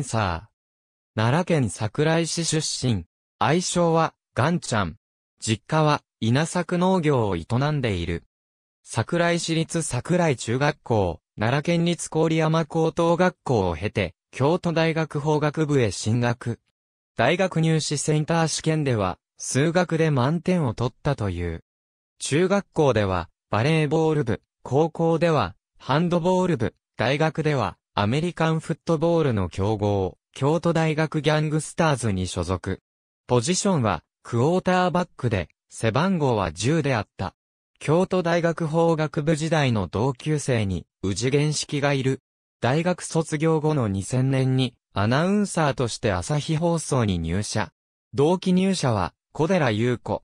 ンサー。奈良県桜井市出身。愛称は、ガンちゃん。実家は、稲作農業を営んでいる。桜井市立桜井中学校、奈良県立郡山高等学校を経て、京都大学法学部へ進学。大学入試センター試験では、数学で満点を取ったという。中学校では、バレーボール部、高校では、ハンドボール部、大学では、アメリカンフットボールの強豪、京都大学ギャングスターズに所属。ポジションは、クォーターバックで、背番号は10であった。京都大学法学部時代の同級生に、宇治原式がいる。大学卒業後の2000年に、アナウンサーとして朝日放送に入社。同期入社は、小寺優子。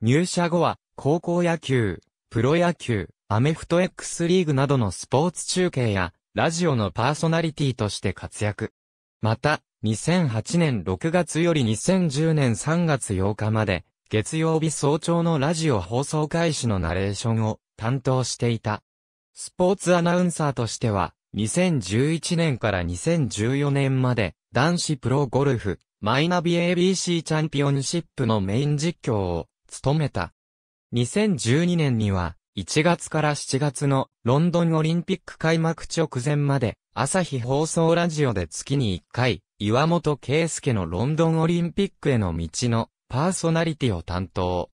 入社後は、高校野球、プロ野球、アメフト X リーグなどのスポーツ中継や、ラジオのパーソナリティとして活躍。また、2008年6月より2010年3月8日まで、月曜日早朝のラジオ放送開始のナレーションを担当していた。スポーツアナウンサーとしては、2011年から2014年まで、男子プロゴルフ、マイナビ ABC チャンピオンシップのメイン実況を務めた。2012年には、1月から7月のロンドンオリンピック開幕直前まで、朝日放送ラジオで月に1回、岩本圭介のロンドンオリンピックへの道のパーソナリティを担当。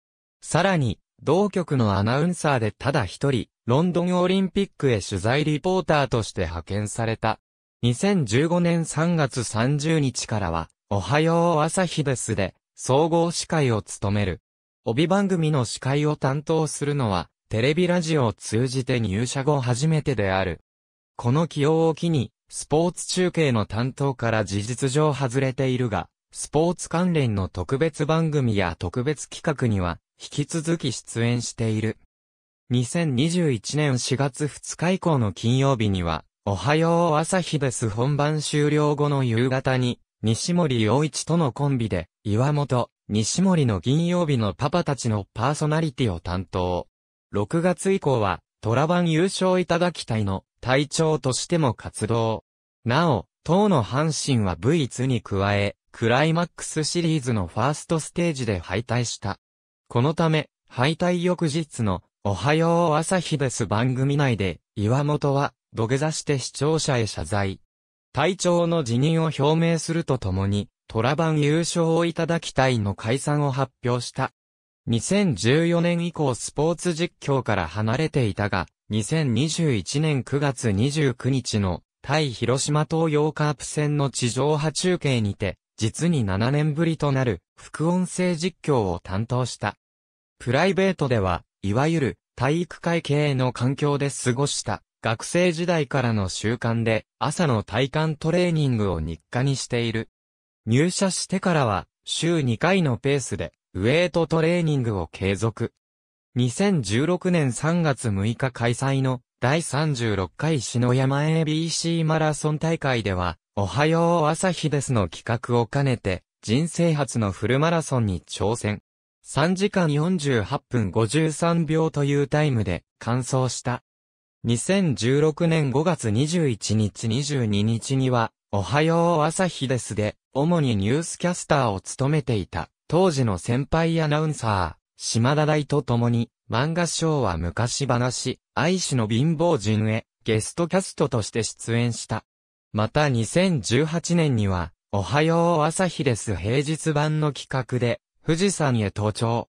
さらに、同局のアナウンサーでただ一人、ロンドンオリンピックへ取材リポーターとして派遣された。2015年3月30日からは、おはよう朝日ですで、総合司会を務める。帯番組の司会を担当するのは、テレビラジオを通じて入社後初めてである。この起用を機に、スポーツ中継の担当から事実上外れているが、スポーツ関連の特別番組や特別企画には、引き続き出演している。2021年4月2日以降の金曜日には、おはよう朝日です本番終了後の夕方に、西森洋一とのコンビで、岩本、西森の金曜日のパパたちのパーソナリティを担当。6月以降は、トラン優勝いただき隊の隊長としても活動。なお、当の阪神は V2 に加え、クライマックスシリーズのファーストステージで敗退した。このため、敗退翌日の、おはよう朝日です番組内で、岩本は、土下座して視聴者へ謝罪。隊長の辞任を表明するとともに、トラン優勝をいただきたいの解散を発表した。2014年以降スポーツ実況から離れていたが、2021年9月29日の対広島東洋カープ戦の地上波中継にて、実に7年ぶりとなる副音声実況を担当した。プライベートでは、いわゆる体育会系の環境で過ごした学生時代からの習慣で朝の体幹トレーニングを日課にしている。入社してからは週2回のペースでウェイトトレーニングを継続。2016年3月6日開催の第36回篠山 ABC マラソン大会では、おはよう朝日ですの企画を兼ねて、人生初のフルマラソンに挑戦。3時間48分53秒というタイムで完走した。2016年5月21日22日には、おはよう朝日ですで、主にニュースキャスターを務めていた。当時の先輩アナウンサー、島田大と共に、漫画賞は昔話、愛しの貧乏人へ、ゲストキャストとして出演した。また2018年には、おはよう朝日です平日版の企画で、富士山へ登頂。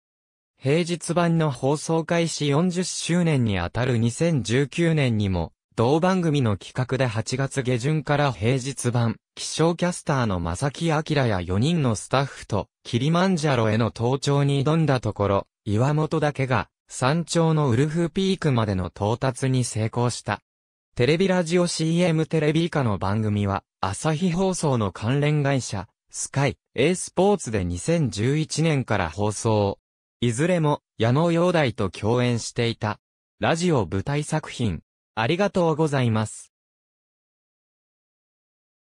平日版の放送開始40周年にあたる2019年にも、同番組の企画で8月下旬から平日版、気象キャスターの正木明や4人のスタッフと、キリマンジャロへの登頂に挑んだところ、岩本だけが、山頂のウルフピークまでの到達に成功した。テレビラジオ CM テレビ以下の番組は、朝日放送の関連会社、スカイ、A スポーツで2011年から放送。いずれも、矢野陽大と共演していた。ラジオ舞台作品、ありがとうございます。